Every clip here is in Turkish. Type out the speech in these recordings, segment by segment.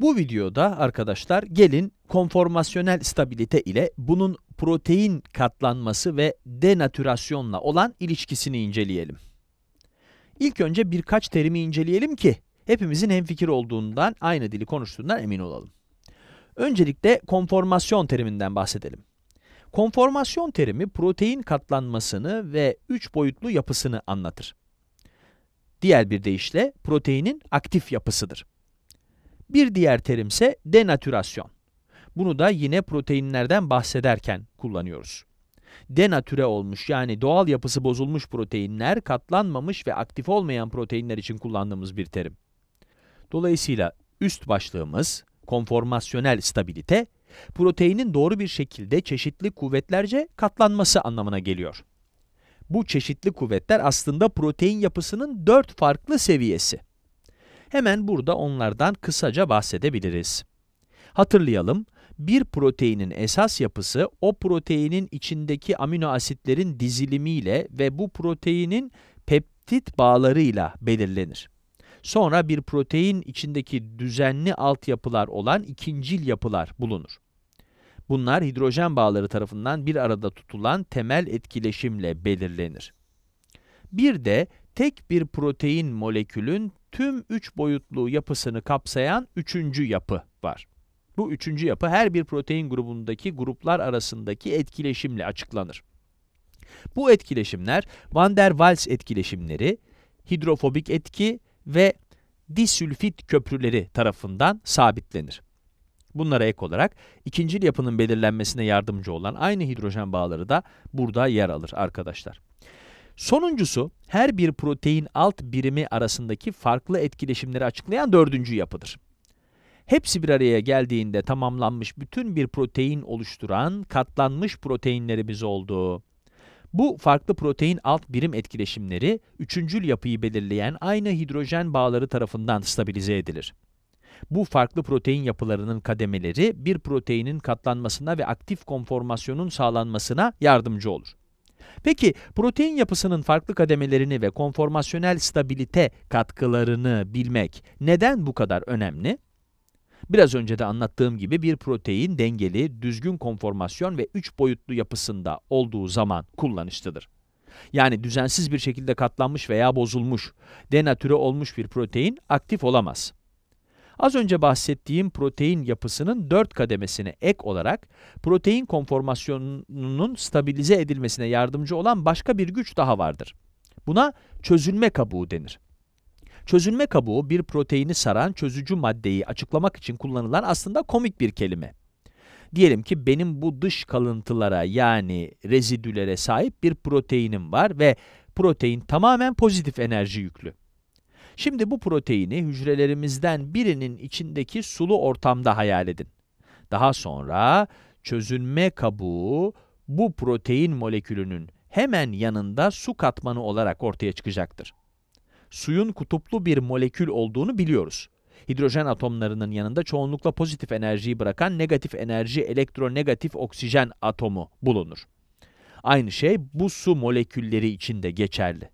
Bu videoda arkadaşlar gelin konformasyonel stabilite ile bunun protein katlanması ve denatürasyonla olan ilişkisini inceleyelim. İlk önce birkaç terimi inceleyelim ki hepimizin hemfikir olduğundan, aynı dili konuştuğundan emin olalım. Öncelikle konformasyon teriminden bahsedelim. Konformasyon terimi protein katlanmasını ve üç boyutlu yapısını anlatır. Diğer bir deyişle proteinin aktif yapısıdır. Bir diğer terimse denatürasyon. Bunu da yine proteinlerden bahsederken kullanıyoruz. Denatüre olmuş yani doğal yapısı bozulmuş proteinler katlanmamış ve aktif olmayan proteinler için kullandığımız bir terim. Dolayısıyla üst başlığımız konformasyonel stabilite, proteinin doğru bir şekilde çeşitli kuvvetlerce katlanması anlamına geliyor. Bu çeşitli kuvvetler aslında protein yapısının dört farklı seviyesi. Hemen burada onlardan kısaca bahsedebiliriz. Hatırlayalım, bir proteinin esas yapısı o proteinin içindeki amino asitlerin dizilimiyle ve bu proteinin peptit bağlarıyla belirlenir. Sonra bir protein içindeki düzenli altyapılar olan ikincil yapılar bulunur. Bunlar hidrojen bağları tarafından bir arada tutulan temel etkileşimle belirlenir. Bir de tek bir protein molekülün tüm üç boyutlu yapısını kapsayan üçüncü yapı var. Bu üçüncü yapı her bir protein grubundaki gruplar arasındaki etkileşimle açıklanır. Bu etkileşimler van der Waals etkileşimleri, hidrofobik etki ve disülfit köprüleri tarafından sabitlenir. Bunlara ek olarak ikinci yapının belirlenmesine yardımcı olan aynı hidrojen bağları da burada yer alır arkadaşlar. Sonuncusu her bir protein alt birimi arasındaki farklı etkileşimleri açıklayan dördüncü yapıdır. Hepsi bir araya geldiğinde tamamlanmış bütün bir protein oluşturan katlanmış proteinlerimiz oldu. Bu farklı protein alt birim etkileşimleri üçüncül yapıyı belirleyen aynı hidrojen bağları tarafından stabilize edilir. Bu farklı protein yapılarının kademeleri bir proteinin katlanmasına ve aktif konformasyonun sağlanmasına yardımcı olur. Peki protein yapısının farklı kademelerini ve konformasyonel stabilite katkılarını bilmek neden bu kadar önemli? Biraz önce de anlattığım gibi bir protein dengeli, düzgün konformasyon ve üç boyutlu yapısında olduğu zaman kullanışlıdır. Yani düzensiz bir şekilde katlanmış veya bozulmuş, denatüre olmuş bir protein aktif olamaz. Az önce bahsettiğim protein yapısının 4 kademesine ek olarak protein konformasyonunun stabilize edilmesine yardımcı olan başka bir güç daha vardır. Buna çözülme kabuğu denir. Çözülme kabuğu bir proteini saran çözücü maddeyi açıklamak için kullanılan aslında komik bir kelime. Diyelim ki benim bu dış kalıntılara yani rezidülere sahip bir proteinim var ve protein tamamen pozitif enerji yüklü. Şimdi bu proteini hücrelerimizden birinin içindeki sulu ortamda hayal edin. Daha sonra çözünme kabuğu bu protein molekülünün hemen yanında su katmanı olarak ortaya çıkacaktır. Suyun kutuplu bir molekül olduğunu biliyoruz. Hidrojen atomlarının yanında çoğunlukla pozitif enerjiyi bırakan negatif enerji elektronegatif oksijen atomu bulunur. Aynı şey bu su molekülleri için de geçerli.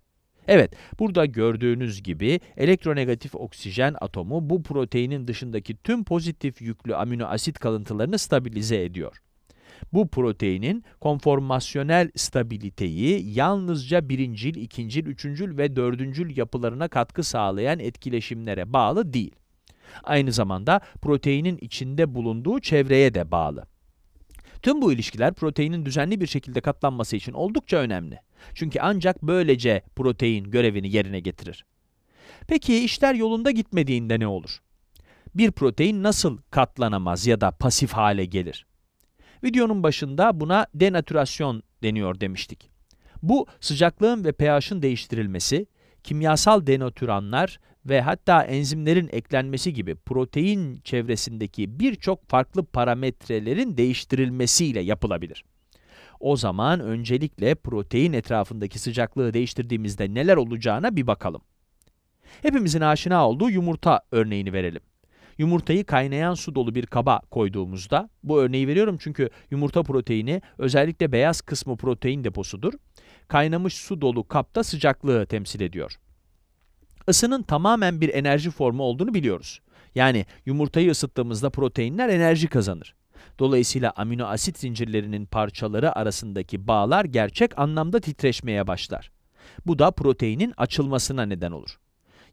Evet, burada gördüğünüz gibi elektronegatif oksijen atomu bu proteinin dışındaki tüm pozitif yüklü amino asit kalıntılarını stabilize ediyor. Bu proteinin konformasyonel stabiliteyi yalnızca birincil, ikincil, üçüncül ve dördüncül yapılarına katkı sağlayan etkileşimlere bağlı değil. Aynı zamanda proteinin içinde bulunduğu çevreye de bağlı. Tüm bu ilişkiler proteinin düzenli bir şekilde katlanması için oldukça önemli. Çünkü ancak böylece protein görevini yerine getirir. Peki işler yolunda gitmediğinde ne olur? Bir protein nasıl katlanamaz ya da pasif hale gelir? Videonun başında buna denatürasyon deniyor demiştik. Bu sıcaklığın ve pH'ın değiştirilmesi, kimyasal denatüranlar ve hatta enzimlerin eklenmesi gibi protein çevresindeki birçok farklı parametrelerin değiştirilmesiyle yapılabilir. O zaman öncelikle protein etrafındaki sıcaklığı değiştirdiğimizde neler olacağına bir bakalım. Hepimizin aşina olduğu yumurta örneğini verelim. Yumurtayı kaynayan su dolu bir kaba koyduğumuzda, bu örneği veriyorum çünkü yumurta proteini özellikle beyaz kısmı protein deposudur kaynamış su dolu kapta sıcaklığı temsil ediyor. Isının tamamen bir enerji formu olduğunu biliyoruz. Yani yumurtayı ısıttığımızda proteinler enerji kazanır. Dolayısıyla amino asit zincirlerinin parçaları arasındaki bağlar gerçek anlamda titreşmeye başlar. Bu da proteinin açılmasına neden olur.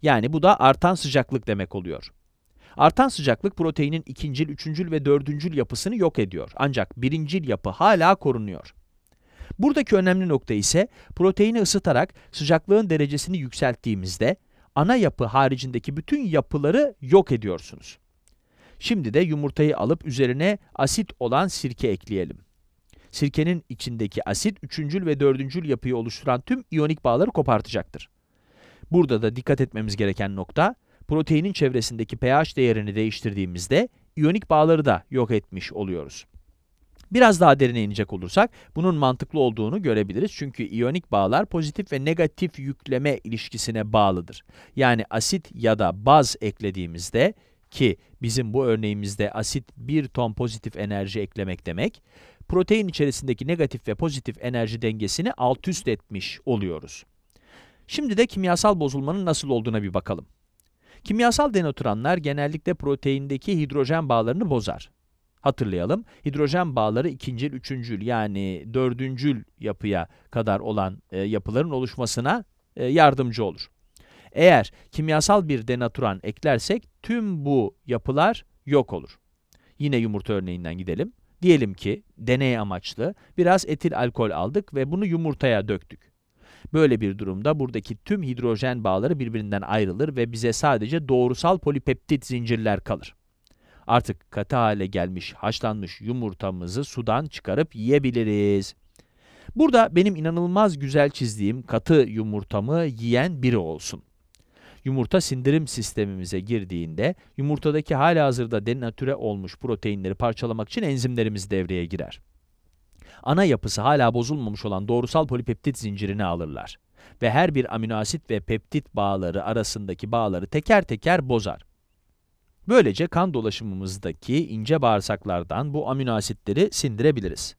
Yani bu da artan sıcaklık demek oluyor. Artan sıcaklık proteinin ikincil, üçüncül ve dördüncül yapısını yok ediyor. Ancak birincil yapı hala korunuyor. Buradaki önemli nokta ise proteini ısıtarak sıcaklığın derecesini yükselttiğimizde ana yapı haricindeki bütün yapıları yok ediyorsunuz. Şimdi de yumurtayı alıp üzerine asit olan sirke ekleyelim. Sirkenin içindeki asit üçüncül ve dördüncül yapıyı oluşturan tüm iyonik bağları kopartacaktır. Burada da dikkat etmemiz gereken nokta, proteinin çevresindeki pH değerini değiştirdiğimizde iyonik bağları da yok etmiş oluyoruz. Biraz daha derine inecek olursak bunun mantıklı olduğunu görebiliriz. Çünkü iyonik bağlar pozitif ve negatif yükleme ilişkisine bağlıdır. Yani asit ya da baz eklediğimizde ki bizim bu örneğimizde asit bir ton pozitif enerji eklemek demek, protein içerisindeki negatif ve pozitif enerji dengesini alt üst etmiş oluyoruz. Şimdi de kimyasal bozulmanın nasıl olduğuna bir bakalım. Kimyasal denoturanlar genellikle proteindeki hidrojen bağlarını bozar. Hatırlayalım. Hidrojen bağları ikincil, üçüncül yani dördüncül yapıya kadar olan e, yapıların oluşmasına e, yardımcı olur. Eğer kimyasal bir denaturan eklersek tüm bu yapılar yok olur. Yine yumurta örneğinden gidelim. Diyelim ki deney amaçlı biraz etil alkol aldık ve bunu yumurtaya döktük. Böyle bir durumda buradaki tüm hidrojen bağları birbirinden ayrılır ve bize sadece doğrusal polipeptit zincirler kalır. Artık katı hale gelmiş haşlanmış yumurtamızı sudan çıkarıp yiyebiliriz. Burada benim inanılmaz güzel çizdiğim katı yumurtamı yiyen biri olsun. Yumurta sindirim sistemimize girdiğinde yumurtadaki hala hazırda denatüre olmuş proteinleri parçalamak için enzimlerimiz devreye girer. Ana yapısı hala bozulmamış olan doğrusal polipeptit zincirini alırlar ve her bir aminoasit ve peptit bağları arasındaki bağları teker teker bozar. Böylece kan dolaşımımızdaki ince bağırsaklardan bu amino asitleri sindirebiliriz.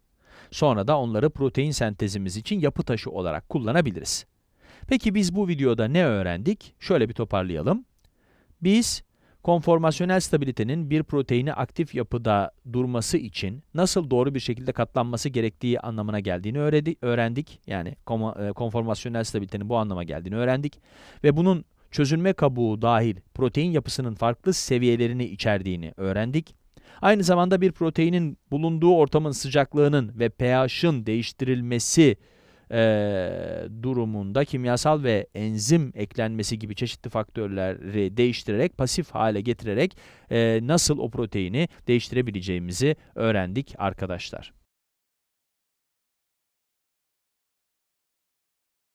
Sonra da onları protein sentezimiz için yapı taşı olarak kullanabiliriz. Peki biz bu videoda ne öğrendik? Şöyle bir toparlayalım. Biz, konformasyonel stabilitenin bir proteini aktif yapıda durması için nasıl doğru bir şekilde katlanması gerektiği anlamına geldiğini öğrendik. Yani e, konformasyonel stabilitenin bu anlama geldiğini öğrendik. Ve bunun çözünme kabuğu dahil protein yapısının farklı seviyelerini içerdiğini öğrendik. Aynı zamanda bir proteinin bulunduğu ortamın sıcaklığının ve pH'ın değiştirilmesi e, durumunda kimyasal ve enzim eklenmesi gibi çeşitli faktörleri değiştirerek pasif hale getirerek e, nasıl o proteini değiştirebileceğimizi öğrendik arkadaşlar.